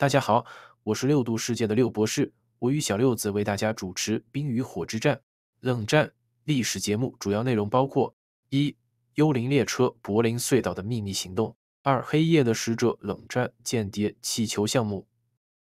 大家好，我是六度世界的六博士，我与小六子为大家主持《冰与火之战：冷战历史》节目。主要内容包括：一、幽灵列车、柏林隧道的秘密行动；二、黑夜的使者、冷战间谍气球项目；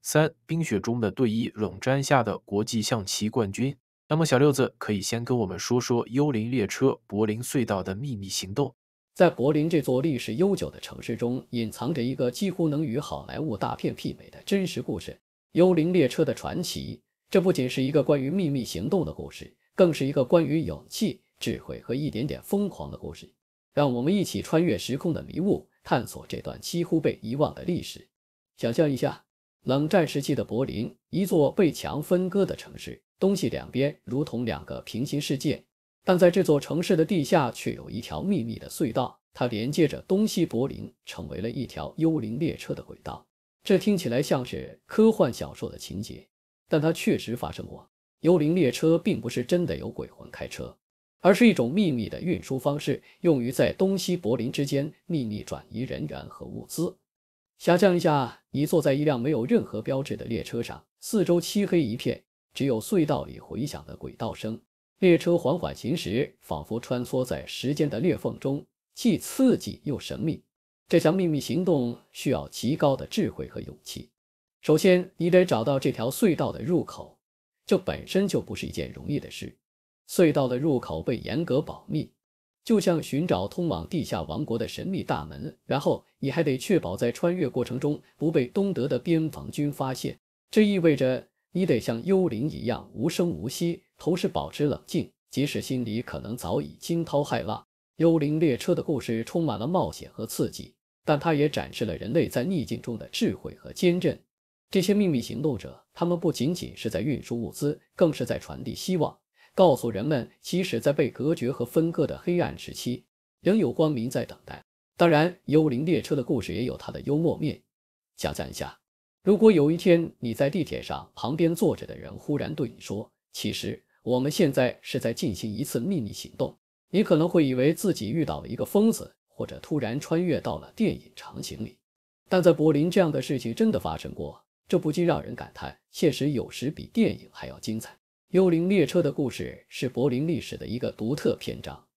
三、冰雪中的对弈冷战下的国际象棋冠军。那么，小六子可以先跟我们说说幽灵列车、柏林隧道的秘密行动。在柏林这座历史悠久的城市中，隐藏着一个几乎能与好莱坞大片媲美的真实故事——幽灵列车的传奇。这不仅是一个关于秘密行动的故事，更是一个关于勇气、智慧和一点点疯狂的故事。让我们一起穿越时空的迷雾，探索这段几乎被遗忘的历史。想象一下，冷战时期的柏林，一座被墙分割的城市，东西两边如同两个平行世界。但在这座城市的地下却有一条秘密的隧道，它连接着东西柏林，成为了一条幽灵列车的轨道。这听起来像是科幻小说的情节，但它确实发生过。幽灵列车并不是真的有鬼魂开车，而是一种秘密的运输方式，用于在东西柏林之间秘密转移人员和物资。想象一下，你坐在一辆没有任何标志的列车上，四周漆黑一片，只有隧道里回响的轨道声。列车缓缓行驶，仿佛穿梭在时间的裂缝中，既刺激又神秘。这项秘密行动需要极高的智慧和勇气。首先，你得找到这条隧道的入口，这本身就不是一件容易的事。隧道的入口被严格保密，就像寻找通往地下王国的神秘大门。然后，你还得确保在穿越过程中不被东德的边防军发现，这意味着你得像幽灵一样无声无息。同时保持冷静，即使心里可能早已惊涛骇浪。幽灵列车的故事充满了冒险和刺激，但它也展示了人类在逆境中的智慧和坚韧。这些秘密行动者，他们不仅仅是在运输物资，更是在传递希望，告诉人们，即使在被隔绝和分割的黑暗时期，仍有光明在等待。当然，幽灵列车的故事也有它的幽默面。想一下，如果有一天你在地铁上，旁边坐着的人忽然对你说：“其实。”我们现在是在进行一次秘密行动，你可能会以为自己遇到了一个疯子，或者突然穿越到了电影场景里。但在柏林，这样的事情真的发生过，这不禁让人感叹：现实有时比电影还要精彩。幽灵列车的故事是柏林历史的一个独特篇章，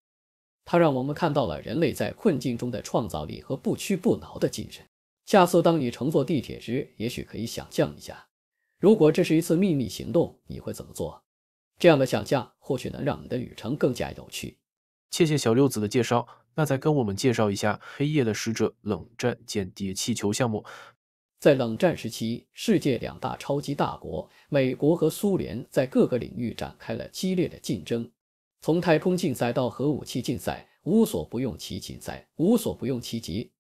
它让我们看到了人类在困境中的创造力和不屈不挠的精神。下次当你乘坐地铁时，也许可以想象一下，如果这是一次秘密行动，你会怎么做？这样的想象或许能让你的旅程更加有趣。谢谢小六子的介绍。那再跟我们介绍一下《黑夜的使者》冷战间谍气球项目。在冷战时期，世界两大超级大国美国和苏联在各个领域展开了激烈的竞争，从太空竞赛到核武器竞赛，无所不用其竞赛，无所不用其极。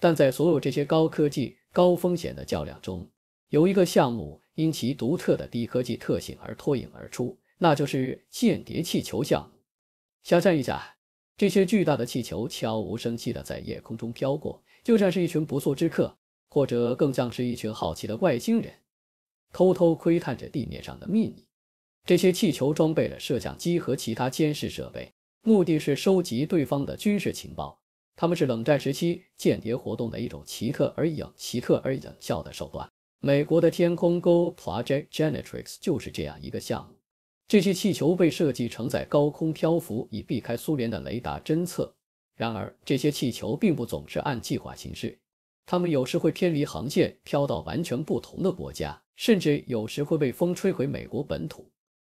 但在所有这些高科技、高风险的较量中，有一个项目因其独特的低科技特性而脱颖而出。那就是间谍气球项目。想象一下，这些巨大的气球悄无声息地在夜空中飘过，就像是一群不速之客，或者更像是一群好奇的外星人，偷偷窥探着地面上的秘密。这些气球装备了摄像机和其他监视设备，目的是收集对方的军事情报。他们是冷战时期间谍活动的一种奇特而奇特而有效的手段。美国的天空钩 Project Genetrix 就是这样一个项目。这些气球被设计承载高空漂浮，以避开苏联的雷达侦测。然而，这些气球并不总是按计划行事，它们有时会偏离航线，飘到完全不同的国家，甚至有时会被风吹回美国本土，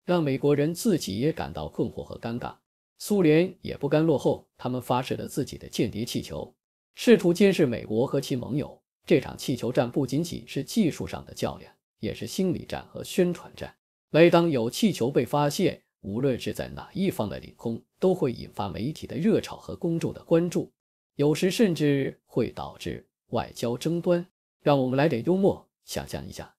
让美国人自己也感到困惑和尴尬。苏联也不甘落后，他们发射了自己的间谍气球，试图监视美国和其盟友。这场气球战不仅仅是技术上的较量，也是心理战和宣传战。每当有气球被发现，无论是在哪一方的领空，都会引发媒体的热炒和公众的关注，有时甚至会导致外交争端。让我们来点幽默，想象一下，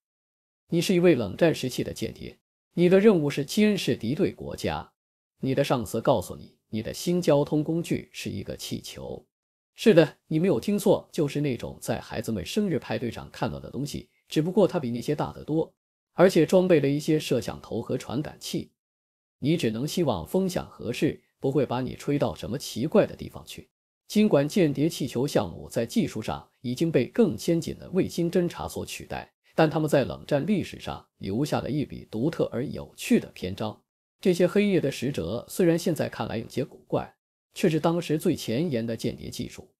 你是一位冷战时期的间谍，你的任务是监视敌对国家。你的上司告诉你，你的新交通工具是一个气球。是的，你没有听错，就是那种在孩子们生日派对上看到的东西，只不过它比那些大得多。而且装备了一些摄像头和传感器，你只能希望风向合适，不会把你吹到什么奇怪的地方去。尽管间谍气球项目在技术上已经被更先进的卫星侦察所取代，但他们在冷战历史上留下了一笔独特而有趣的篇章。这些黑夜的使者虽然现在看来有些古怪，却是当时最前沿的间谍技术，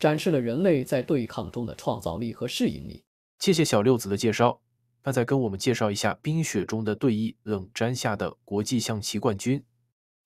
展示了人类在对抗中的创造力和适应力。谢谢小六子的介绍。那再跟我们介绍一下《冰雪中的对弈》，冷战下的国际象棋冠军。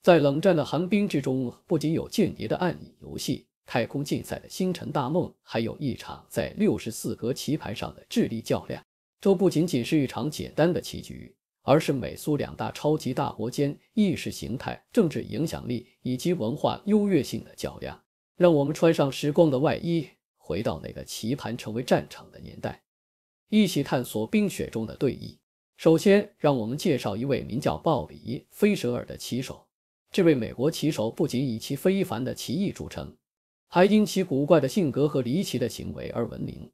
在冷战的寒冰之中，不仅有间谍的暗影游戏、太空竞赛的星辰大梦，还有一场在六十四格棋盘上的智力较量。这不仅仅是一场简单的棋局，而是美苏两大超级大国间意识形态、政治影响力以及文化优越性的较量。让我们穿上时光的外衣，回到那个棋盘成为战场的年代。一起探索冰雪中的对弈。首先，让我们介绍一位名叫鲍里·菲舍尔的棋手。这位美国棋手不仅以其非凡的棋艺著称，还因其古怪的性格和离奇的行为而闻名。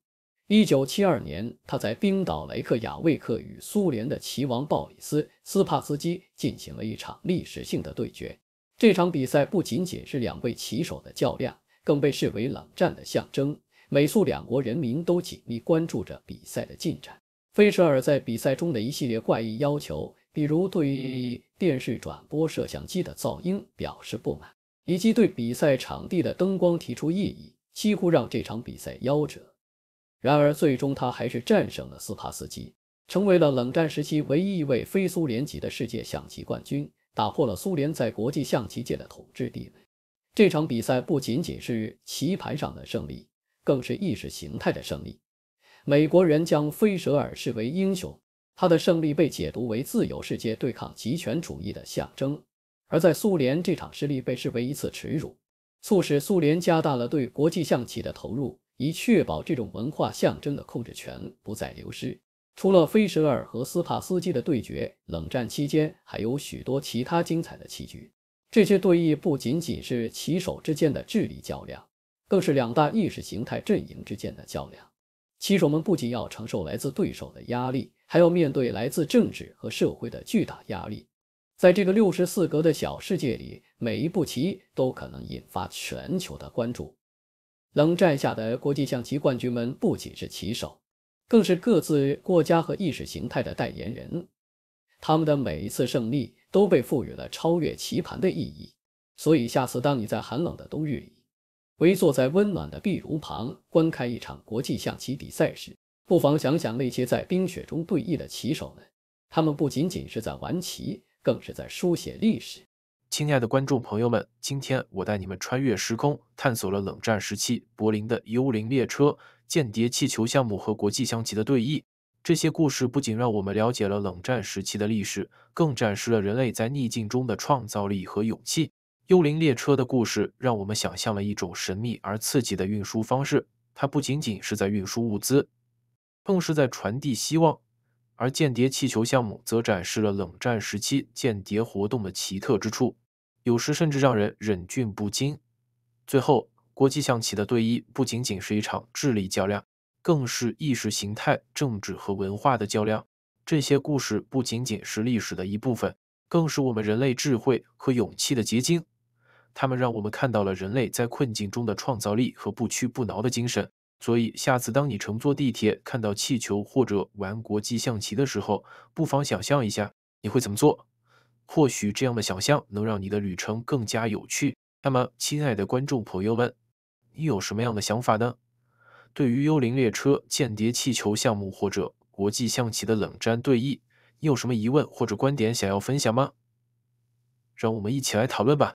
一九七二年，他在冰岛雷克雅未克与苏联的棋王鲍里斯·斯帕斯基进行了一场历史性的对决。这场比赛不仅仅是两位棋手的较量，更被视为冷战的象征。美苏两国人民都紧密关注着比赛的进展。菲舍尔在比赛中的一系列怪异要求，比如对电视转播摄像机的噪音表示不满，以及对比赛场地的灯光提出异议，几乎让这场比赛夭折。然而，最终他还是战胜了斯帕斯基，成为了冷战时期唯一一位非苏联籍的世界象棋冠军，打破了苏联在国际象棋界的统治地位。这场比赛不仅仅是棋盘上的胜利。更是意识形态的胜利。美国人将菲舍尔视为英雄，他的胜利被解读为自由世界对抗极权主义的象征；而在苏联，这场失利被视为一次耻辱，促使苏联加大了对国际象棋的投入，以确保这种文化象征的控制权不再流失。除了菲舍尔和斯帕斯基的对决，冷战期间还有许多其他精彩的棋局。这些对弈不仅仅是棋手之间的智力较量。更是两大意识形态阵营之间的较量。棋手们不仅要承受来自对手的压力，还要面对来自政治和社会的巨大压力。在这个六十四格的小世界里，每一步棋都可能引发全球的关注。冷战下的国际象棋冠军们不仅是棋手，更是各自国家和意识形态的代言人。他们的每一次胜利都被赋予了超越棋盘的意义。所以下次当你在寒冷的冬日里，围坐在温暖的壁炉旁观看一场国际象棋比赛时，不妨想想那些在冰雪中对弈的棋手们。他们不仅仅是在玩棋，更是在书写历史。亲爱的观众朋友们，今天我带你们穿越时空，探索了冷战时期柏林的幽灵列车、间谍气球项目和国际象棋的对弈。这些故事不仅让我们了解了冷战时期的历史，更展示了人类在逆境中的创造力和勇气。幽灵列车的故事让我们想象了一种神秘而刺激的运输方式，它不仅仅是在运输物资，更是在传递希望。而间谍气球项目则展示了冷战时期间谍活动的奇特之处，有时甚至让人忍俊不禁。最后，国际象棋的对弈不仅仅是一场智力较量，更是意识形态、政治和文化的较量。这些故事不仅仅是历史的一部分，更是我们人类智慧和勇气的结晶。他们让我们看到了人类在困境中的创造力和不屈不挠的精神。所以，下次当你乘坐地铁看到气球或者玩国际象棋的时候，不妨想象一下你会怎么做。或许这样的想象能让你的旅程更加有趣。那么，亲爱的观众朋友们，你有什么样的想法呢？对于幽灵列车、间谍气球项目或者国际象棋的冷战对弈，你有什么疑问或者观点想要分享吗？让我们一起来讨论吧。